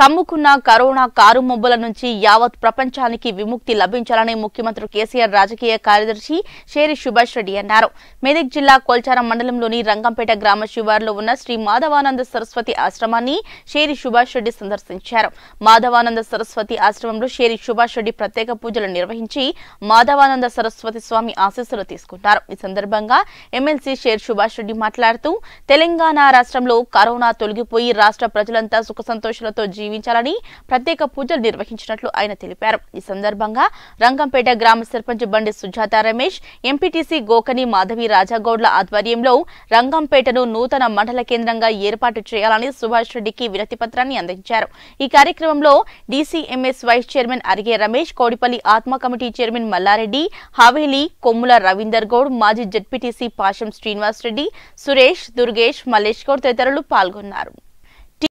కమ్ముకున్న corona car మొబ్బుల నుంచి యావత్ ప్రపంచానికి విముక్తి లభించాలని ముఖ్యమంత్రి కేసీఆర్ రాజకీయ కార్యదర్శి షేరి సుభాష్ రెడ్డి అన్నారు మెదక్ జిల్లా కోల్చారం మండలంలోని రంగంపేట గ్రామ శివారులో ఉన్న శ్రీ మాధవానంద సరస్వతి ఆశ్రమాన్ని షేరి సుభాష్ రెడ్డి సందర్శించారు మాధవానంద సరస్వతి ఆశ్రమంలో షేరి సుభాష్ రెడ్డి ప్రత్యేక పూజలు నిర్వహించి మాధవానంద సరస్వతి స్వామి ఆశీస్సులు తీసుకున్నారు ఈ సందర్భంగా ఎమ్మెల్సీ షేర్ సుభాష్ రెడ్డి మాట్లాడుతూ తెలంగాణ రాష్ట్రంలో కరోనా తొలగిపోయి రాష్ట్ర ప్రజలంతా సుఖ సంతోషాలతో జీవి దీవించాలని ప్రత్యేక పూజలు నిర్వహించినట్లు ఆయన తెలిపారు ఈ సందర్భంగా రంగంపేట గ్రామ సర్పంచ్ బండి సుజాత రమేష్ ఎంపీటీసీ గోకని మాధవి రాజాగౌడ్ల ఆధ్వర్యంలో రంగంపేటను నూతన మండల కేంద్రంగా ఏర్పాటు చేయాలని సుభాష్ రెడ్డికి వినతి పత్రాన్ని అందించారు ఈ కార్యక్రమంలో DCMS vice chairman Arige Ramesh Kodipalli ఆత్మ కమిటీ చైర్మన్ మల్లారెడ్డి హవేలీ కొమ్ముల రవీందర్ గౌడ్ మాజీ జడ్పీటీసీ పాశం శ్రీనివాస్ రెడ్డి సురేష్ దుర్గేష్ మల్లేష్ గౌడ్ తదితరులు పాల్గొన్నారు